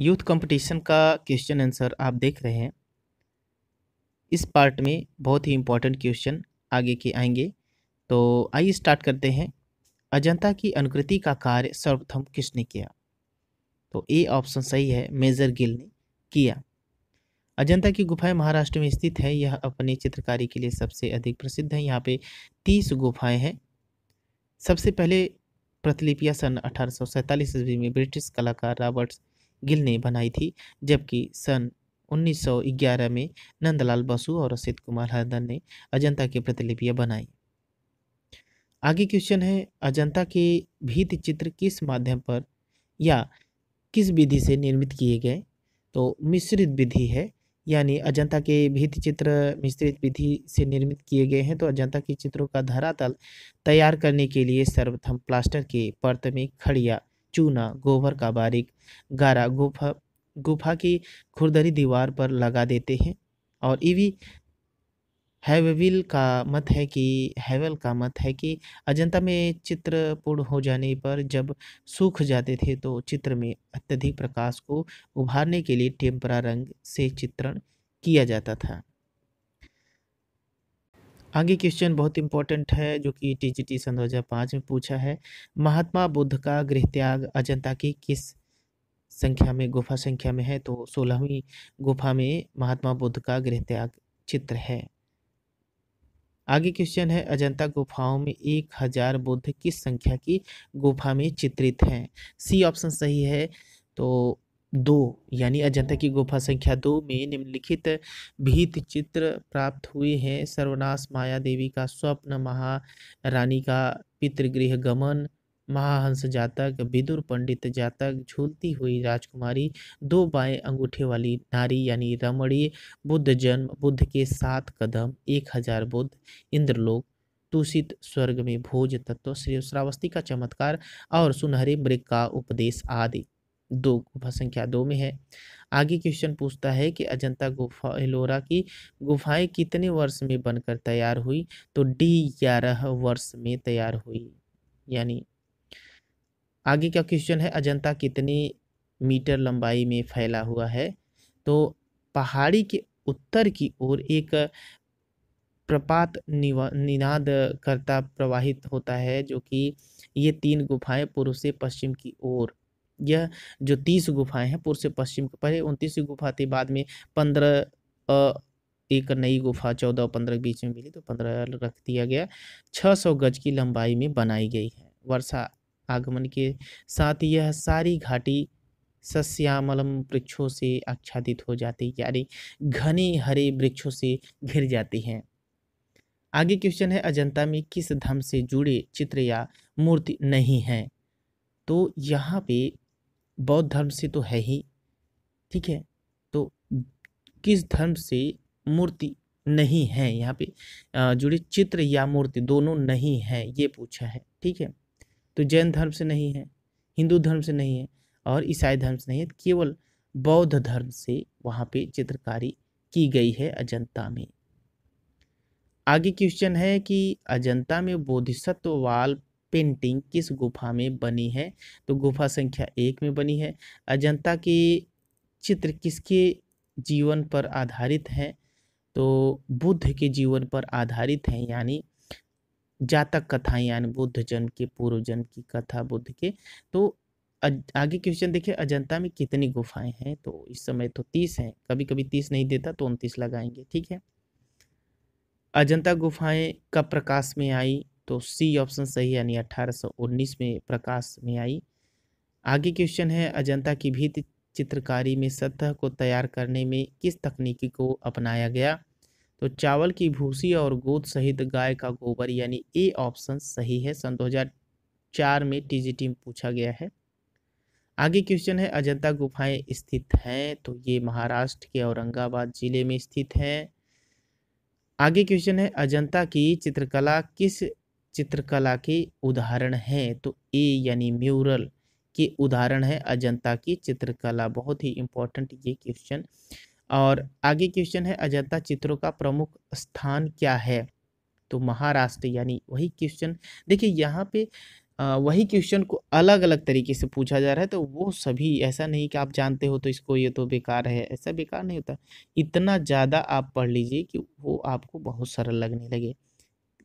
youth competition का question answer आप देख रहे हैं इस पार्ट में बहुत ही इम्पोर्टेंट क्वेश्चन आगे के आएंगे तो आइए स्टार्ट करते हैं अजंता की अनुकृति का कार्य सर्वप्रथम किसने किया तो ए ऑप्शन सही है मेजर गिल ने किया अजंता की गुफाएं महाराष्ट्र में स्थित है यह अपने चित्रकारी के लिए सबसे अधिक प्रसिद्ध है यहाँ पे तीस गुफाएं हैं सबसे पहले प्रतिलिपिया सन अठारह सौ ईस्वी में ब्रिटिश कलाकार रॉबर्ट्स गिल ने बनाई थी जबकि सन 1911 में नंदलाल बसु और असित कुमार हरदन ने अजंता की प्रतिलिपियाँ बनाई आगे क्वेश्चन है अजंता के भीत चित्र किस माध्यम पर या किस विधि से निर्मित किए गए तो मिश्रित विधि है यानी अजंता के भीत चित्र मिश्रित विधि से निर्मित किए गए हैं तो अजंता के चित्रों का धरातल तैयार करने के लिए सर्वप्रथम प्लास्टर के परत में खड़िया चूना गोबर का बारीक गारा गुफा गुफा की खुरदरी दीवार पर लगा देते हैं और ईवी हैवेविल का मत है कि हैवेल का मत है कि अजंता में चित्र पूर्ण हो जाने पर जब सूख जाते थे तो चित्र में अत्यधिक प्रकाश को उभारने के लिए टेम्परा रंग से चित्रण किया जाता था आगे क्वेश्चन बहुत इंपॉर्टेंट है जो कि टीजीटी सन 2005 में पूछा है महात्मा बुद्ध का गृह त्याग अजंता की किस संख्या में गुफा संख्या में है तो सोलहवीं गुफा में महात्मा बुद्ध का गृह त्याग चित्र है आगे क्वेश्चन है अजंता गुफाओं में एक हजार बुद्ध किस संख्या की गुफा में चित्रित हैं सी ऑप्शन सही है तो दो यानी अजंता की गुफा संख्या दो में निम्नलिखित भीत चित्र प्राप्त हुए हैं सर्वनाश माया देवी का स्वप्न महारानी का पितृगृह गमन महाहंस जातक विदुर पंडित जातक झूलती हुई राजकुमारी दो बाएं अंगूठे वाली नारी यानी रमणी बुद्ध जन्म बुद्ध के सात कदम एक हजार बुद्ध इंद्रलोक दूषित स्वर्ग में भोज तत्व श्री श्रावस्ती का चमत्कार और सुनहरे मृग का उपदेश आदि दो गुफा संख्या दो में है आगे क्वेश्चन पूछता है कि अजंता गुफा एलोरा की गुफाएं कितने वर्ष में बनकर तैयार हुई तो डी ग्यारह वर्ष में तैयार हुई यानी आगे क्या क्वेश्चन है अजंता कितने मीटर लंबाई में फैला हुआ है तो पहाड़ी के उत्तर की ओर एक प्रपात निनाद करता प्रवाहित होता है जो कि ये तीन गुफाएं पूर्व से पश्चिम की ओर यह जो तीस गुफाएं हैं पूर्व से पश्चिम पहले उनतीस गुफा थी बाद में पंद्रह एक नई गुफा चौदह और पंद्रह के बीच में मिली तो पंद्रह रख दिया गया छः सौ गज की लंबाई में बनाई गई है वर्षा आगमन के साथ यह सारी घाटी सस्यामलम वृक्षों से आच्छादित हो जाती यानी घने हरे वृक्षों से घिर जाती हैं आगे क्वेश्चन है अजंता में किस धम से जुड़े चित्र या मूर्ति नहीं हैं तो यहाँ पे बौद्ध धर्म से तो है ही ठीक है तो किस धर्म से मूर्ति नहीं है यहाँ पे जुड़े चित्र या मूर्ति दोनों नहीं है ये पूछा है ठीक है तो जैन धर्म से नहीं है हिंदू धर्म से नहीं है और ईसाई धर्म से नहीं है केवल बौद्ध धर्म से वहाँ पे चित्रकारी की गई है अजंता में आगे क्वेश्चन है कि अजंता में बोधिसत्व वाल पेंटिंग किस गुफा में बनी है तो गुफा संख्या एक में बनी है अजंता के चित्र किसके जीवन पर आधारित हैं तो बुद्ध के जीवन पर आधारित हैं यानी जातक कथा यानी बुद्ध जन्म के पूर्व जन्म की कथा बुद्ध के तो आगे क्वेश्चन देखिए अजंता में कितनी गुफाएं हैं तो इस समय तो तीस हैं कभी कभी तीस नहीं देता तो उनतीस लगाएंगे ठीक है अजंता गुफाएं कब प्रकाश में आई तो सी ऑप्शन सही अठारह यानी 1819 में प्रकाश में आई आगे क्वेश्चन है अजंता की भीत चित्रकारी में सतह को तैयार करने में किस तकनीकी को अपनाया गया तो चावल की भूसी और गोद सहित गाय का गोबर यानी ए ऑप्शन सही है सन चार में टीजीटी में पूछा गया है आगे क्वेश्चन है अजंता गुफाएं स्थित हैं तो ये महाराष्ट्र के औरंगाबाद जिले में स्थित हैं आगे क्वेश्चन है अजंता की चित्रकला किस चित्रकला के उदाहरण हैं तो ए यानी म्यूरल के उदाहरण है अजंता की चित्रकला बहुत ही इम्पोर्टेंट ये क्वेश्चन और आगे क्वेश्चन है अजंता चित्रों का प्रमुख स्थान क्या है तो महाराष्ट्र यानी वही क्वेश्चन देखिए यहाँ पे वही क्वेश्चन को अलग अलग तरीके से पूछा जा रहा है तो वो सभी ऐसा नहीं कि आप जानते हो तो इसको ये तो बेकार है ऐसा बेकार नहीं होता इतना ज़्यादा आप पढ़ लीजिए कि वो आपको बहुत सरल लगने लगे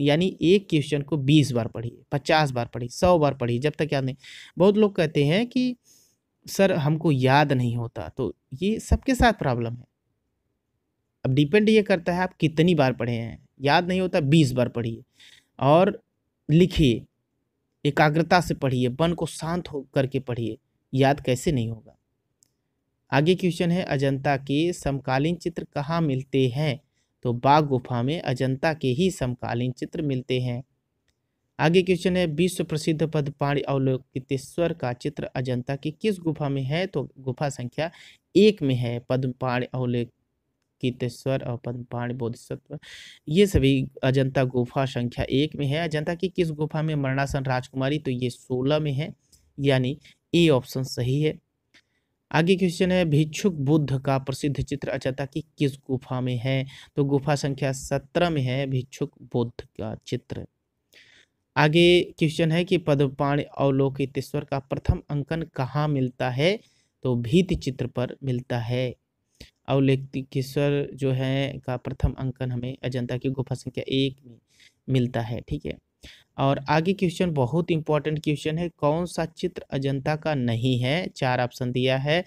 यानी एक क्वेश्चन को बीस बार पढ़िए पचास बार पढ़िए सौ बार पढ़िए जब तक याद नहीं बहुत लोग कहते हैं कि सर हमको याद नहीं होता तो ये सबके साथ प्रॉब्लम है अब डिपेंड ये करता है आप कितनी बार पढ़े हैं याद नहीं होता बीस बार पढ़िए और लिखिए एकाग्रता से पढ़िए मन को शांत हो करके पढ़िए याद कैसे नहीं होगा आगे क्वेश्चन है अजंता के समकालीन चित्र कहाँ मिलते हैं तो बाघ गुफा में अजंता के ही समकालीन चित्र मिलते हैं आगे क्वेश्चन है विश्व प्रसिद्ध पद पाणी अवलोकितेश्वर का चित्र अजंता की किस गुफा में है तो गुफा संख्या एक में है पद्म पाणी अवलोकितेश्वर और और पद्मपाणी बोधिसत्व ये सभी अजंता गुफा संख्या एक में है अजंता की किस गुफा में मरणासन राजकुमारी तो ये सोलह में है यानी ए ऑप्शन सही है आगे क्वेश्चन है भिक्षुक बुद्ध का प्रसिद्ध चित्र अचता अच्छा, की किस गुफा में है तो गुफा संख्या सत्रह में है भिक्षुक बुद्ध का चित्र आगे क्वेश्चन है कि पद्मपाणि अवलोकितेश्वर का प्रथम अंकन कहाँ मिलता है तो भीत चित्र पर मिलता है अवलोकितेश्वर जो है का प्रथम अंकन हमें अजंता की गुफा संख्या एक में मिलता है ठीक है और आगे क्वेश्चन बहुत इंपॉर्टेंट क्वेश्चन है कौन सा चित्र अजंता का नहीं है चार ऑप्शन दिया है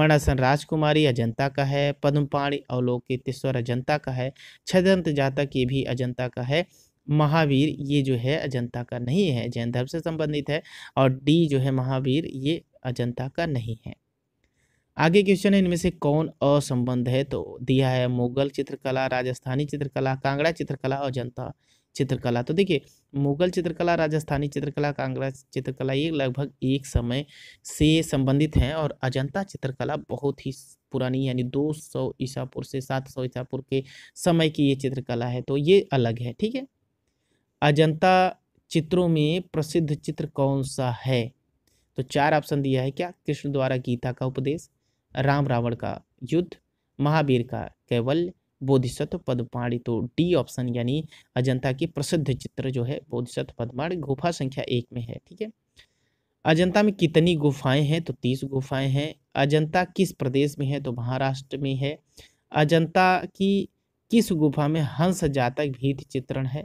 मणासन राजकुमारी अजंता का है पद्मपाणी अवलोकितेश्वर अजंता का है छदंत जातक ये भी अजंता का है महावीर ये जो है अजंता का नहीं है जैन धर्म से संबंधित है और डी जो है महावीर ये अजंता का नहीं है आगे क्वेश्चन है इनमें से कौन असंबंध है तो दिया है मुगल चित्रकला राजस्थानी चित्रकला कांगड़ा चित्रकला और जनता चित्रकला तो देखिए मुगल चित्रकला राजस्थानी चित्रकला कांगड़ा चित्रकला ये लगभग एक समय से संबंधित हैं और अजंता चित्रकला बहुत ही पुरानी यानी 200 सौ ईसापुर से 700 सौ ईसापुर के समय की ये चित्रकला है तो ये अलग है ठीक है अजंता चित्रों में प्रसिद्ध चित्र कौन सा है तो चार ऑप्शन दिया है क्या कृष्ण द्वारा गीता का उपदेश राम रावण का युद्ध महावीर का कैवल्य बोधिसत्व पद्माणी तो डी ऑप्शन यानी अजंता की प्रसिद्ध चित्र जो है बोधिसत्व पद्माणी गुफा संख्या एक में है ठीक है अजंता में कितनी गुफाएं हैं तो तीस गुफाएं हैं अजंता किस प्रदेश में है तो महाराष्ट्र में है अजंता की किस गुफा में हंस जातक भीत चित्रण है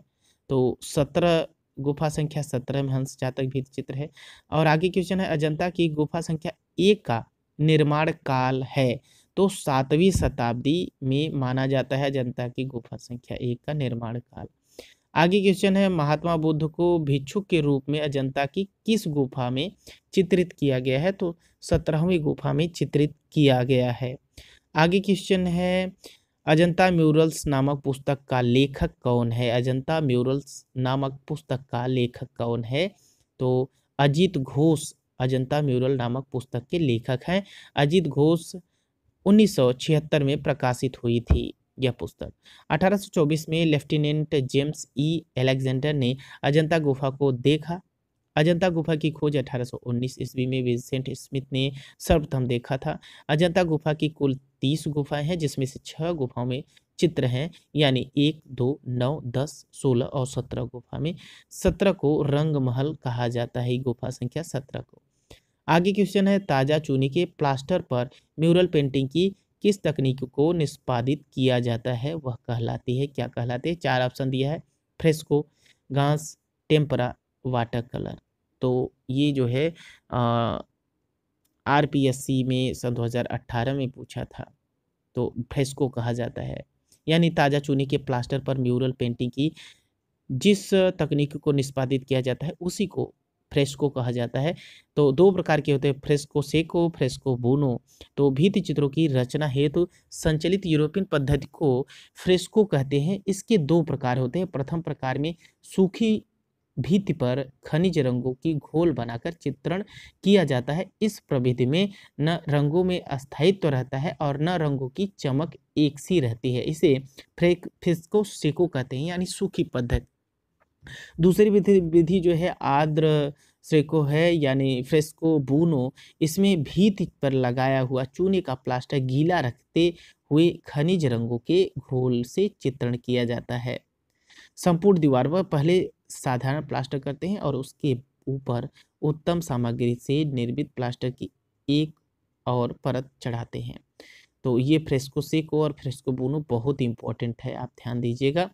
तो सत्रह गुफा संख्या सत्रह में हंस जातक भीत चित्र है और आगे क्वेश्चन है अजंता की गुफा संख्या एक का निर्माण काल है तो सातवीं शताब्दी में माना जाता है जनता की गुफा संख्या एक का निर्माण काल आगे क्वेश्चन है महात्मा बुद्ध को भिक्षुक के रूप में अजंता की किस गुफा में चित्रित किया गया है तो सत्रहवीं गुफा में चित्रित किया गया है आगे क्वेश्चन है अजंता म्यूरल्स नामक पुस्तक का लेखक कौन है अजंता म्यूरल्स नामक पुस्तक का लेखक कौन है तो अजीत घोष अजंता म्यूरल नामक पुस्तक के लेखक हैं अजीत घोष 1976 में प्रकाशित हुई थी यह पुस्तक अठारह में लेफ्टिनेंट जेम्स ई एलेक्जेंडर ने अजंता गुफा को देखा अजंता गुफा की खोज 1819 ईस्वी में विंसेंट स्मिथ ने सर्वप्रथम देखा था अजंता गुफा की कुल तीस गुफाएं हैं जिसमें से छह गुफाओं में चित्र हैं यानी एक दो नौ दस सोलह और सत्रह गुफा में सत्रह को रंग महल कहा जाता है गुफा संख्या सत्रह को आगे क्वेश्चन है ताज़ा चूनी के प्लास्टर पर म्यूरल पेंटिंग की किस तकनीक को निष्पादित किया जाता है वह कहलाती है क्या कहलाती है चार ऑप्शन दिया है फ्रेस्को घास टेम्परा वाटर कलर तो ये जो है सी में सन 2018 में पूछा था तो फ्रेस्को कहा जाता है यानी ताज़ा चूनी के प्लास्टर पर म्यूरल पेंटिंग की जिस तकनीक को निष्पादित किया जाता है उसी को फ्रेस्को कहा जाता है तो दो प्रकार के होते हैं फ्रेस्को सेको फ्रेस्को बोनो तो भित्ति चित्रों की रचना हेतु तो संचलित यूरोपियन पद्धति को फ्रेस्को कहते हैं इसके दो प्रकार होते हैं प्रथम प्रकार में सूखी भित्ति पर खनिज रंगों की घोल बनाकर चित्रण किया जाता है इस प्रविधि में न रंगों में अस्थायित्व तो रहता है और न रंगों की चमक एक सी रहती है इसे फ्रेक फिस्को सेको कहते हैं यानी सूखी पद्धति दूसरी विधि विधि जो है आद्र श्रेको है यानी फ्रेस्को बूनो इसमें भीत पर लगाया हुआ चूने का प्लास्टर गीला रखते हुए खनिज रंगों के घोल से चित्रण किया जाता है संपूर्ण दीवार पर पहले साधारण प्लास्टर करते हैं और उसके ऊपर उत्तम सामग्री से निर्मित प्लास्टर की एक और परत चढ़ाते हैं तो ये फ्रेस्को सेको और फ्रेस्को बूनो बहुत इंपॉर्टेंट है आप ध्यान दीजिएगा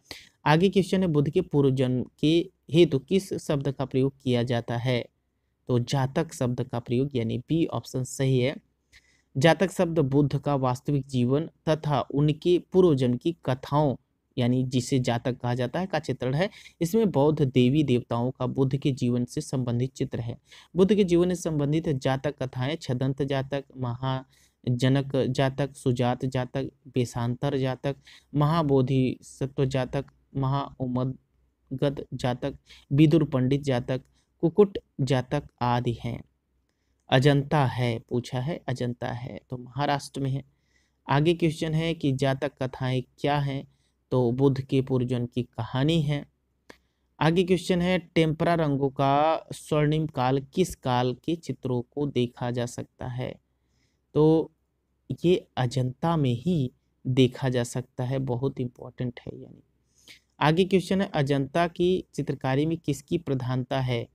आगे क्वेश्चन है बुद्ध के पूर्व जन्म के हेतु किस शब्द का प्रयोग किया जाता है तो जातक शब्द का प्रयोग यानी बी ऑप्शन सही है जातक शब्द बुद्ध का वास्तविक जीवन तथा उनके पूर्वजन्म की कथाओं यानी जिसे जातक कहा जाता है का चित्रण है इसमें बौद्ध देवी देवताओं का बुद्ध के जीवन से संबंधित चित्र है बुद्ध के जीवन से संबंधित जातक कथाएं छदंत जातक महाजनक जातक सुजात जातक बेसांतर जातक महाबोधि सत्व जातक महाउमगत जातक विदुर पंडित जातक कुकुट जातक आदि हैं अजंता है पूछा है अजंता है तो महाराष्ट्र में है आगे क्वेश्चन है कि जातक कथाएं क्या हैं तो बुद्ध के पूर्वजन की कहानी है आगे क्वेश्चन है टेम्परा रंगों का स्वर्णिम काल किस काल के चित्रों को देखा जा सकता है तो ये अजंता में ही देखा जा सकता है बहुत इंपॉर्टेंट है यानी आगे क्वेश्चन है अजंता की चित्रकारी में किसकी प्रधानता है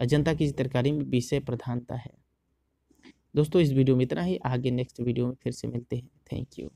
अजंता की चित्रकारी में विषय प्रधानता है दोस्तों इस वीडियो में इतना ही आगे नेक्स्ट वीडियो में फिर से मिलते हैं थैंक यू